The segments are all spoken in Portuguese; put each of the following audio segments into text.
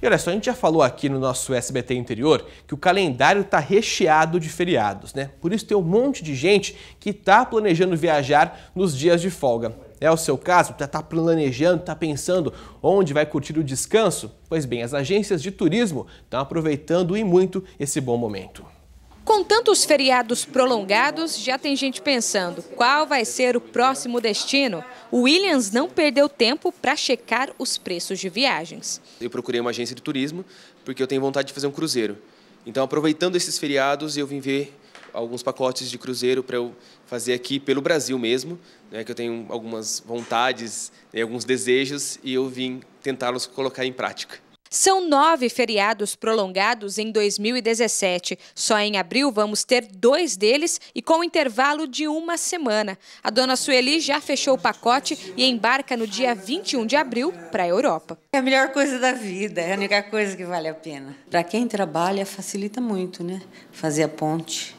E olha só, a gente já falou aqui no nosso SBT interior que o calendário está recheado de feriados, né? Por isso tem um monte de gente que está planejando viajar nos dias de folga. É o seu caso? está tá planejando, está pensando onde vai curtir o descanso? Pois bem, as agências de turismo estão aproveitando e muito esse bom momento. Com tantos feriados prolongados, já tem gente pensando qual vai ser o próximo destino. O Williams não perdeu tempo para checar os preços de viagens. Eu procurei uma agência de turismo porque eu tenho vontade de fazer um cruzeiro. Então, aproveitando esses feriados, eu vim ver alguns pacotes de cruzeiro para eu fazer aqui pelo Brasil mesmo, né, que eu tenho algumas vontades, né, alguns desejos, e eu vim tentá-los colocar em prática. São nove feriados prolongados em 2017. Só em abril vamos ter dois deles e com intervalo de uma semana. A dona Sueli já fechou o pacote e embarca no dia 21 de abril para a Europa. É a melhor coisa da vida, é a única coisa que vale a pena. Para quem trabalha, facilita muito, né? Fazer a ponte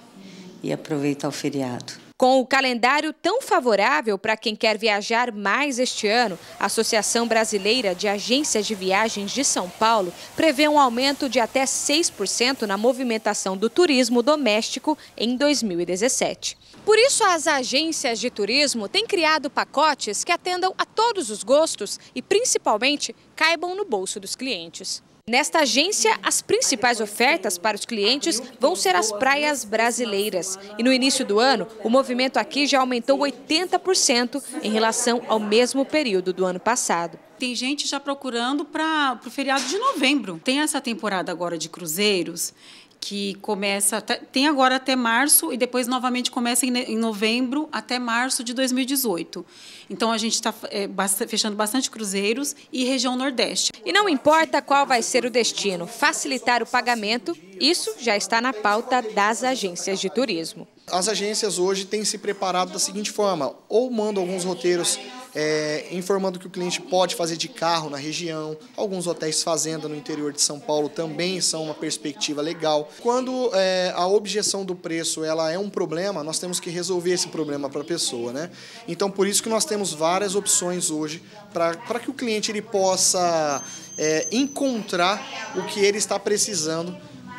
e aproveitar o feriado. Com o calendário tão favorável para quem quer viajar mais este ano, a Associação Brasileira de Agências de Viagens de São Paulo prevê um aumento de até 6% na movimentação do turismo doméstico em 2017. Por isso, as agências de turismo têm criado pacotes que atendam a todos os gostos e, principalmente, caibam no bolso dos clientes. Nesta agência, as principais ofertas para os clientes vão ser as praias brasileiras. E no início do ano, o movimento aqui já aumentou 80% em relação ao mesmo período do ano passado. Tem gente já procurando para o pro feriado de novembro. Tem essa temporada agora de cruzeiros que começa até, tem agora até março e depois novamente começa em, novembro até março de 2018. Então a gente está é, fechando bastante cruzeiros e região nordeste. E não importa qual vai ser o destino, facilitar o pagamento, isso já está na pauta das agências de turismo. As agências hoje têm se preparado da seguinte forma: ou mandam alguns roteiros é, informando que o cliente pode fazer de carro na região. Alguns hotéis fazenda no interior de São Paulo também são uma perspectiva legal. Quando é, a objeção do preço ela é um problema, nós temos que resolver esse problema para a pessoa. Né? Então, por isso que nós temos várias opções hoje para que o cliente ele possa é, encontrar o que ele está precisando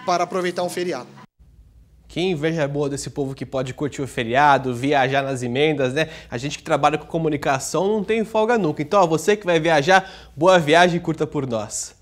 para aproveitar um feriado. Que inveja boa desse povo que pode curtir o feriado, viajar nas emendas, né? A gente que trabalha com comunicação não tem folga nunca. Então, ó, você que vai viajar, boa viagem e curta por nós.